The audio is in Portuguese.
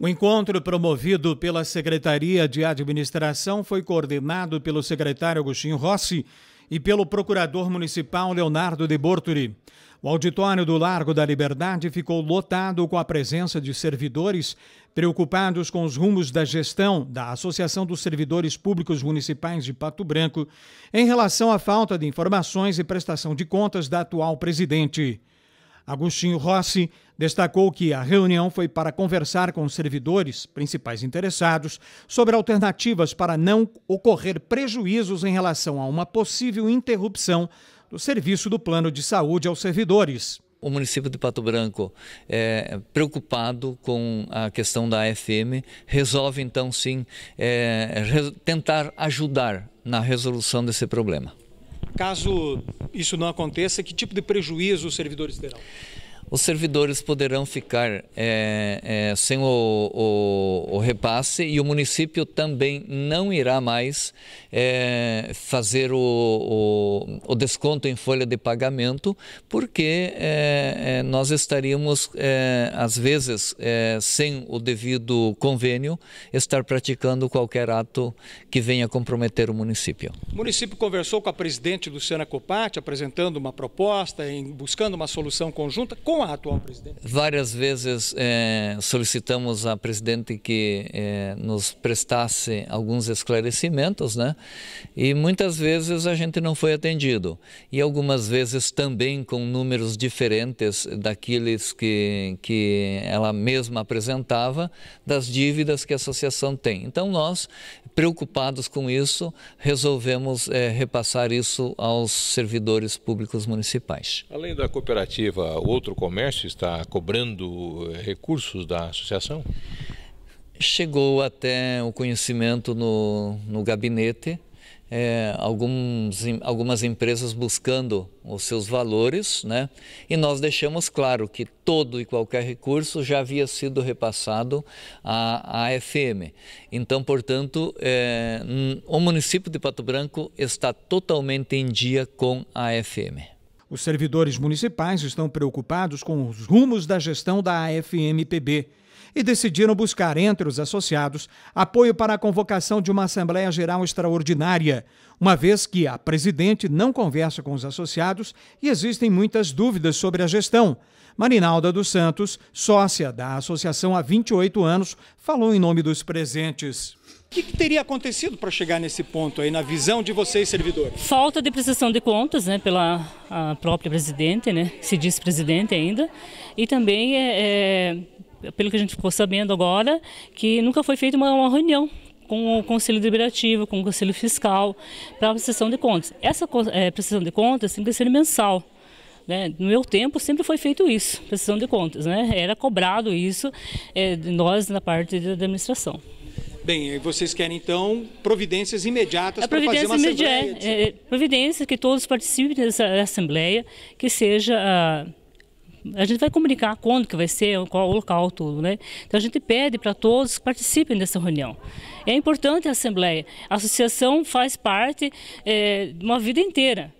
O encontro promovido pela Secretaria de Administração foi coordenado pelo secretário Agostinho Rossi e pelo procurador municipal Leonardo de Borturi. O auditório do Largo da Liberdade ficou lotado com a presença de servidores preocupados com os rumos da gestão da Associação dos Servidores Públicos Municipais de Pato Branco em relação à falta de informações e prestação de contas da atual presidente. Agostinho Rossi destacou que a reunião foi para conversar com os servidores, principais interessados, sobre alternativas para não ocorrer prejuízos em relação a uma possível interrupção do serviço do plano de saúde aos servidores o município de Pato Branco, é, preocupado com a questão da AFM, resolve então sim é, tentar ajudar na resolução desse problema. Caso isso não aconteça, que tipo de prejuízo os servidores terão? os servidores poderão ficar é, é, sem o, o, o, repasse e o município também não irá mais é, fazer o, o, desconto em folha de pagamento, porque é, é, nós estaríamos, é, às vezes, sem o devido convênio, estar praticando qualquer ato que venha comprometer o município. O município conversou com a presidente Luciana Copati, apresentando uma proposta, em, buscando uma solução conjunta. Com com a atual presidente? Várias vezes eh, solicitamos à presidente que eh, nos prestasse alguns esclarecimentos, né? E muitas vezes a gente não foi atendido. E algumas vezes também com números diferentes daqueles que, que ela mesma apresentava, das dívidas que a associação tem. Então nós, preocupados com isso, resolvemos eh, repassar isso aos servidores públicos municipais. Além da cooperativa, outro Comércio está cobrando eh, recursos da associação? Chegou até o conhecimento no, no gabinete é, alguns, algumas empresas buscando os seus valores, né? E nós deixamos claro que todo e qualquer recurso já havia sido repassado à, à FM. Então, portanto, é, o município de Pato Branco está totalmente em dia com a FM. Os servidores municipais estão preocupados com os rumos da gestão da AFMPB e decidiram buscar entre os associados apoio para a convocação de uma Assembleia Geral Extraordinária, uma vez que a presidente não conversa com os associados e existem muitas dúvidas sobre a gestão. Marinalda dos Santos, sócia da associação há 28 anos, falou em nome dos presentes. O que, que teria acontecido para chegar nesse ponto aí, na visão de vocês, servidores? Falta de prestação de contas, né, pela própria presidente, né, se diz presidente ainda, e também é, é, pelo que a gente ficou sabendo agora, que nunca foi feita uma, uma reunião com o Conselho Deliberativo, com o Conselho Fiscal, para a prestação de contas. Essa é, prestação de contas tem que ser mensal. Né? No meu tempo sempre foi feito isso, prestação de contas. Né? Era cobrado isso é, nós na parte da administração. Bem, vocês querem então providências imediatas para fazer uma assembleia? é, é providências que todos participem dessa assembleia, que seja ah, a gente vai comunicar quando que vai ser, qual o local, tudo, né? Então a gente pede para todos que participem dessa reunião. É importante a Assembleia. A associação faz parte é, de uma vida inteira.